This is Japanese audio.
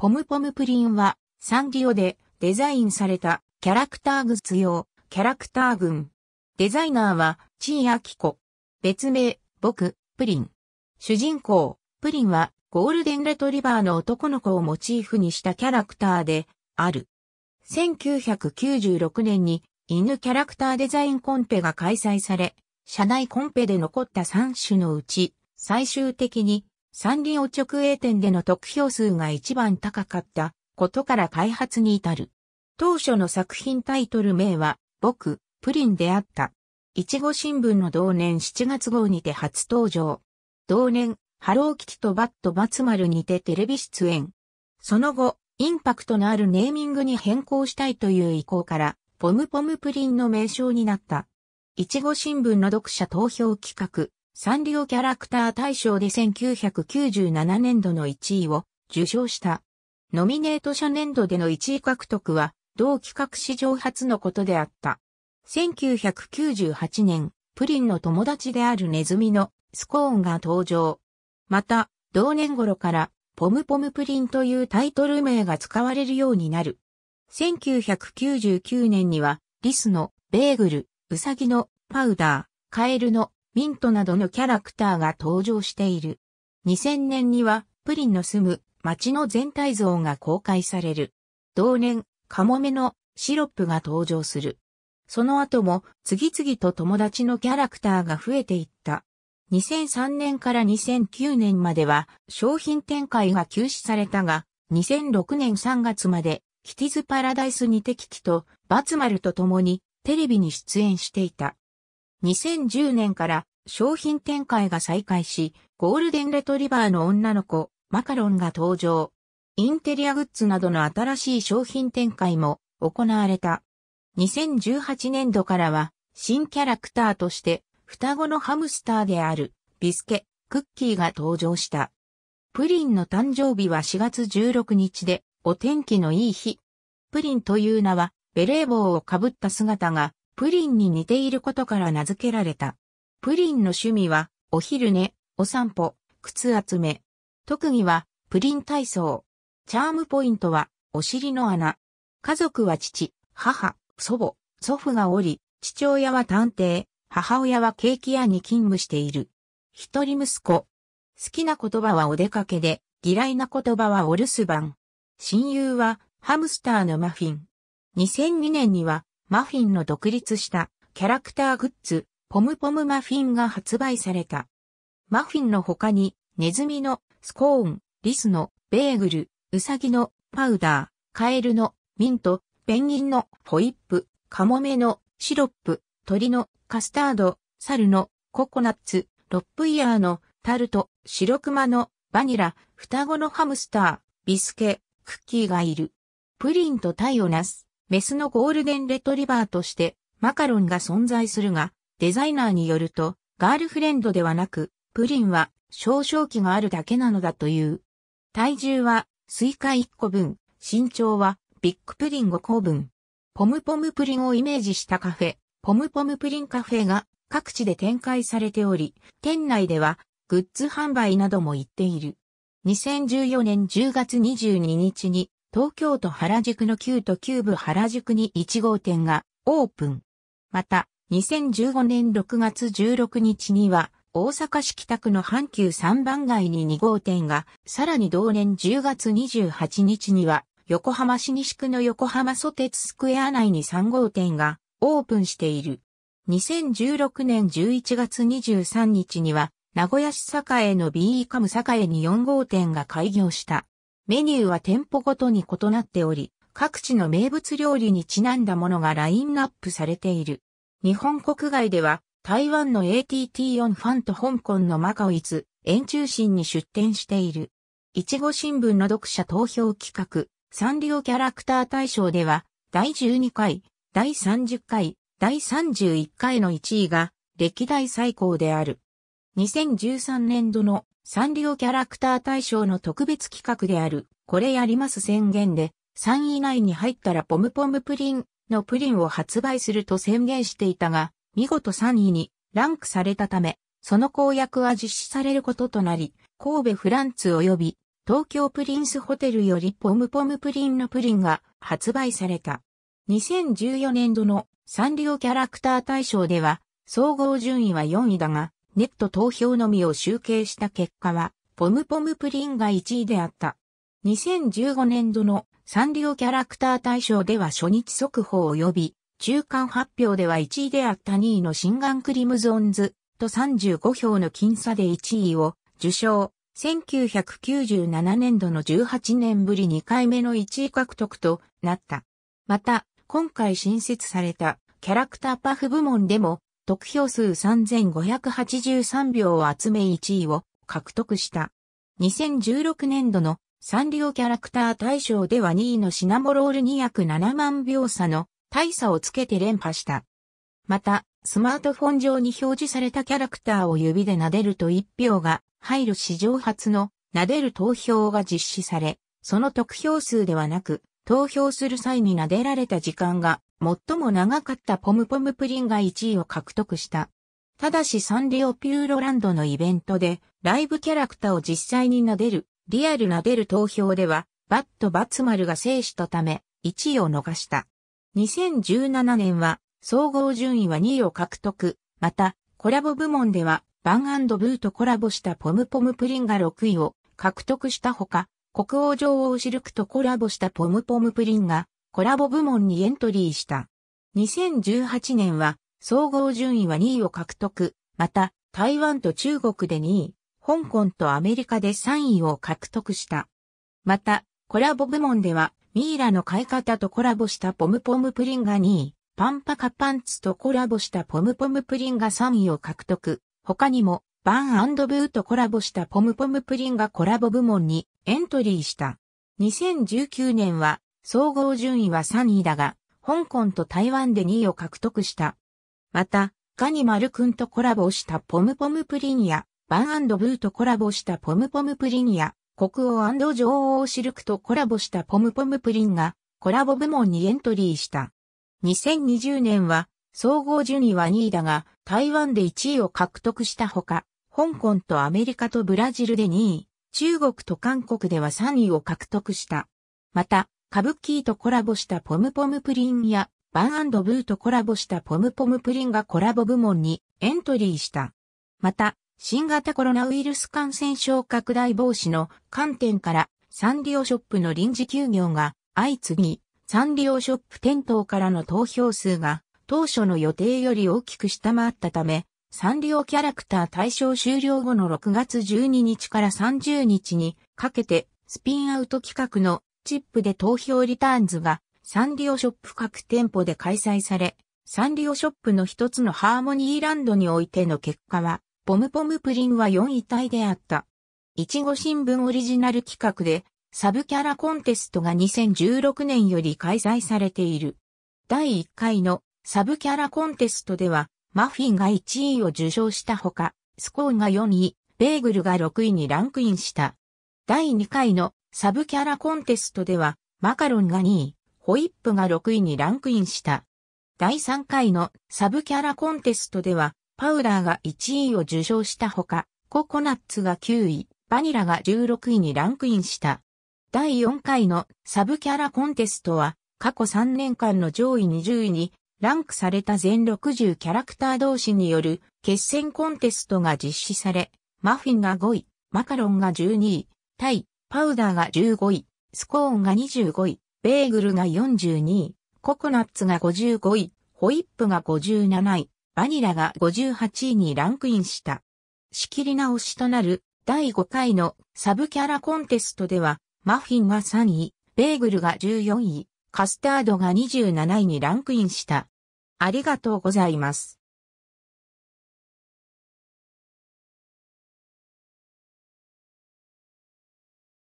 ポムポムプリンは、サンディオでデザインされたキャラクターグッズ用、キャラクター群。デザイナーは、チーアキコ。別名、僕、プリン。主人公、プリンは、ゴールデンレトリバーの男の子をモチーフにしたキャラクターで、ある。1996年に、犬キャラクターデザインコンペが開催され、社内コンペで残った3種のうち、最終的に輪業直営店での得票数が一番高かったことから開発に至る。当初の作品タイトル名は、僕、プリンであった。いちご新聞の同年7月号にて初登場。同年、ハローキティとバットバツマルにてテレビ出演。その後、インパクトのあるネーミングに変更したいという意向から、ポムポムプリンの名称になった。いちご新聞の読者投票企画、サンリオキャラクター大賞で1997年度の1位を受賞した。ノミネート者年度での1位獲得は、同企画史上初のことであった。1998年、プリンの友達であるネズミのスコーンが登場。また、同年頃から、ポムポムプリンというタイトル名が使われるようになる。1999年には、リスのベーグル、ウサギのパウダー、カエルのミントなどのキャラクターが登場している。2000年には、プリンの住む街の全体像が公開される。同年、カモメのシロップが登場する。その後も次々と友達のキャラクターが増えていった。2003年から2009年までは商品展開が休止されたが、2006年3月までキティズパラダイスにテキキとバツマルと共にテレビに出演していた。2010年から商品展開が再開し、ゴールデンレトリバーの女の子、マカロンが登場。インテリアグッズなどの新しい商品展開も行われた。2018年度からは新キャラクターとして双子のハムスターであるビスケ、クッキーが登場した。プリンの誕生日は4月16日でお天気のいい日。プリンという名はベレー帽をかぶった姿がプリンに似ていることから名付けられた。プリンの趣味は、お昼寝、お散歩、靴集め。特技は、プリン体操。チャームポイントは、お尻の穴。家族は父、母、祖母、祖父がおり、父親は探偵、母親はケーキ屋に勤務している。一人息子。好きな言葉はお出かけで、嫌いな言葉はお留守番。親友は、ハムスターのマフィン。2002年には、マフィンの独立した、キャラクターグッズ、ポムポムマフィンが発売された。マフィンの他に、ネズミのスコーン、リスのベーグル、ウサギのパウダー、カエルのミント、ペンギンのホイップ、カモメのシロップ、鳥のカスタード、猿のココナッツ、ロップイヤーのタルト、白熊のバニラ、双子のハムスター、ビスケ、クッキーがいる。プリンとタイをなす、メスのゴールデンレトリバーとして、マカロンが存在するが、デザイナーによると、ガールフレンドではなく、プリンは少々期があるだけなのだという。体重はスイカ1個分、身長はビッグプリン5個分。ポムポムプリンをイメージしたカフェ、ポムポムプリンカフェが各地で展開されており、店内ではグッズ販売なども行っている。2014年10月22日に東京都原宿の旧都9部原宿に1号店がオープン。また、2015年6月16日には、大阪市北区の阪急3番街に2号店が、さらに同年10月28日には、横浜市西区の横浜蘇鉄スクエア内に3号店がオープンしている。2016年11月23日には、名古屋市栄の BE カム栄に4号店が開業した。メニューは店舗ごとに異なっており、各地の名物料理にちなんだものがラインナップされている。日本国外では、台湾の ATT4 ファンと香港のマカオイツ、円中心に出展している。いちご新聞の読者投票企画、サンリオキャラクター大賞では、第12回、第30回、第31回の1位が、歴代最高である。2013年度のサンリオキャラクター大賞の特別企画である、これやります宣言で、3位以内に入ったらポムポムプリンのプリンを発売すると宣言していたが、見事3位にランクされたため、その公約は実施されることとなり、神戸フランツ及び東京プリンスホテルよりポムポムプリンのプリンが発売された。2014年度のサンリオキャラクター大賞では、総合順位は4位だが、ネット投票のみを集計した結果は、ポムポムプリンが1位であった。2015年度のサンリオキャラクター大賞では初日速報及び、中間発表では1位であった2位のシンガンクリムゾンズと35票の僅差で1位を受賞。1997年度の18年ぶり2回目の1位獲得となった。また、今回新設されたキャラクターパフ部門でも、得票数3583票を集め1位を獲得した。2016年度のサンリオキャラクター大賞では2位のシナモロールに約7万秒差の大差をつけて連覇した。また、スマートフォン上に表示されたキャラクターを指で撫でると1票が入る史上初の撫でる投票が実施され、その得票数ではなく、投票する際に撫でられた時間が最も長かったポムポムプリンが1位を獲得した。ただしサンリオピューロランドのイベントでライブキャラクターを実際に撫でるリアルな出る投票では、バット・バツマルが制したため、1位を逃した。2017年は、総合順位は2位を獲得。また、コラボ部門では、バンブーとコラボしたポムポムプリンが6位を獲得したほか、国王女王シルクとコラボしたポムポムプリンがコラボ部門にエントリーした。2018年は総合順位は2位を獲得。また、台湾と中国で2位、香港とアメリカで3位を獲得した。また、コラボ部門では、ミイラの買い方とコラボしたポムポムプリンが2位、パンパカパンツとコラボしたポムポムプリンが3位を獲得。他にも、バンブーとコラボしたポムポムプリンがコラボ部門にエントリーした。2019年は、総合順位は3位だが、香港と台湾で2位を獲得した。また、ガニマルくんとコラボしたポムポムプリンや、バンブーとコラボしたポムポムプリンや、国王女王シルクとコラボしたポムポムプリンが、コラボ部門にエントリーした。2020年は、総合順位は2位だが、台湾で1位を獲得したほか、香港とアメリカとブラジルで2位、中国と韓国では3位を獲得した。また、カブキーとコラボしたポムポムプリンや、バンブーとコラボしたポムポムプリンがコラボ部門にエントリーした。また、新型コロナウイルス感染症拡大防止の観点からサンリオショップの臨時休業が相次ぎ、サンリオショップ店頭からの投票数が当初の予定より大きく下回ったため、サンリオキャラクター対象終了後の6月12日から30日にかけてスピンアウト企画のチップで投票リターンズがサンリオショップ各店舗で開催され、サンリオショップの一つのハーモニーランドにおいての結果はポムポムプリンは4位タイであった。いちご新聞オリジナル企画で、サブキャラコンテストが2016年より開催されている。第1回のサブキャラコンテストでは、マフィンが1位を受賞したほか、スコーンが4位、ベーグルが6位にランクインした。第2回のサブキャラコンテストでは、マカロンが2位、ホイップが6位にランクインした。第3回のサブキャラコンテストでは、パウダーが1位を受賞したほか、ココナッツが9位、バニラが16位にランクインした。第4回のサブキャラコンテストは、過去3年間の上位20位にランクされた全60キャラクター同士による決戦コンテストが実施され、マフィンが5位、マカロンが12位、タイ、パウダーが15位、スコーンが25位、ベーグルが42位、ココナッツが55位、ホイップが57位、バニラが58位にランクインした。仕切り直しとなる第5回のサブキャラコンテストでは、マフィンが3位、ベーグルが14位、カスタードが27位にランクインした。ありがとうございます。